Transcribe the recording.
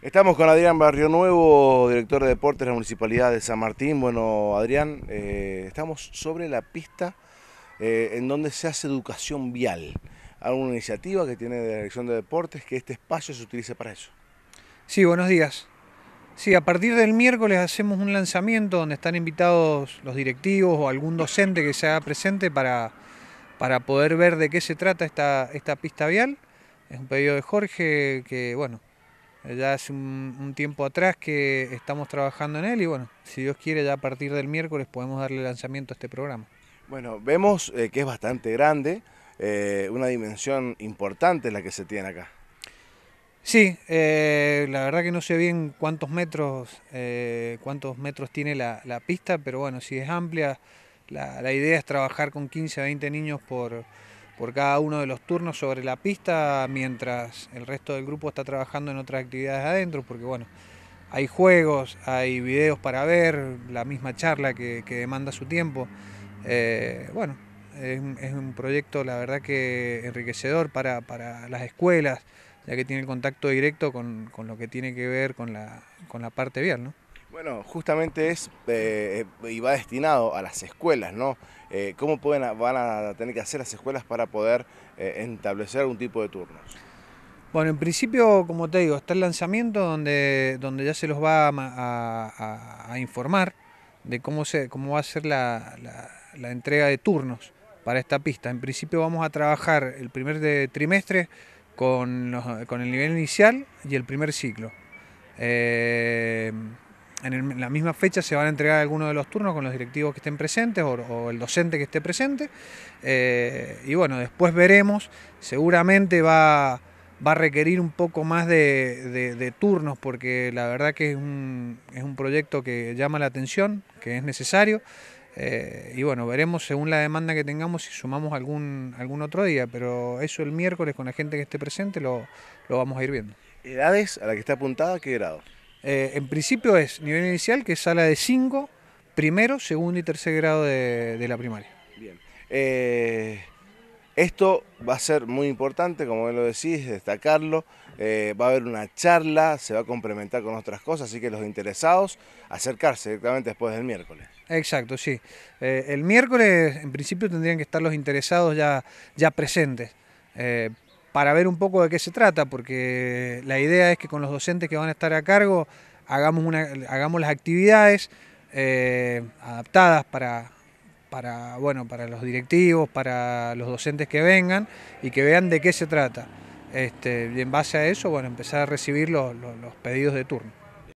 Estamos con Adrián Barrio Nuevo, director de deportes de la Municipalidad de San Martín. Bueno, Adrián, eh, estamos sobre la pista eh, en donde se hace educación vial. ¿Alguna iniciativa que tiene la Dirección de Deportes que este espacio se utilice para eso? Sí, buenos días. Sí, a partir del miércoles hacemos un lanzamiento donde están invitados los directivos o algún docente que sea presente para, para poder ver de qué se trata esta, esta pista vial. Es un pedido de Jorge que, bueno, ya hace un, tiempo atrás que estamos trabajando en él y bueno, si Dios quiere ya a partir del miércoles podemos darle lanzamiento a este programa. Bueno, vemos eh, que es bastante grande, eh, una dimensión importante la que se tiene acá. Sí, eh, la verdad que no sé bien cuántos metros, cuántos metros tiene la, pista, pero bueno, si es amplia, la, la idea es trabajar con 15 a 20 niños por, por cada uno de los turnos sobre la pista, mientras el resto del grupo está trabajando en otras actividades adentro, porque bueno, hay juegos, hay videos para ver, la misma charla que, demanda su tiempo. Eh, bueno, es, un proyecto la verdad que enriquecedor para, las escuelas, ya que tiene el contacto directo con, lo que tiene que ver con la, con la parte vial, ¿no? Bueno, justamente es eh, y va destinado a las escuelas, ¿no? Eh, ¿Cómo pueden, van a tener que hacer las escuelas para poder eh, establecer algún tipo de turnos? Bueno, en principio, como te digo, está el lanzamiento donde, donde ya se los va a, informar de cómo, se, cómo va a ser la, entrega de turnos para esta pista. En principio vamos a trabajar el primer trimestre con, con, el nivel inicial y el primer ciclo en, la misma fecha se van a entregar algunos de los turnos con los directivos que estén presentes o, el docente que esté presente. Eh, y bueno, después veremos, seguramente va, va a requerir un poco más de, turnos porque la verdad que es un, es un, proyecto que llama la atención, que es necesario. Eh, y bueno, veremos según la demanda que tengamos si sumamos algún, algún otro día, pero eso el miércoles con la gente que esté presente lo, lo vamos a ir viendo. ¿Edades a la que está apuntada? ¿Qué grado? Eh, en principio es nivel inicial, que es sala de 5, primero, segundo y tercer grado de, la primaria. Bien. Eh, esto va a ser muy importante, como lo decís, destacarlo. Eh, va a haber una charla, se va a complementar con otras cosas, así que los interesados acercarse directamente después del miércoles. Exacto, sí. el miércoles, en principio, tendrían que estar los interesados ya, ya presentes para ver un poco de qué se trata, porque la idea es que con los docentes que van a estar a cargo hagamos, una, hagamos las actividades eh, adaptadas para, para, bueno, para los directivos, para los docentes que vengan y que vean de qué se trata. Este, y en base a eso, bueno, empezar a recibir los pedidos de turno.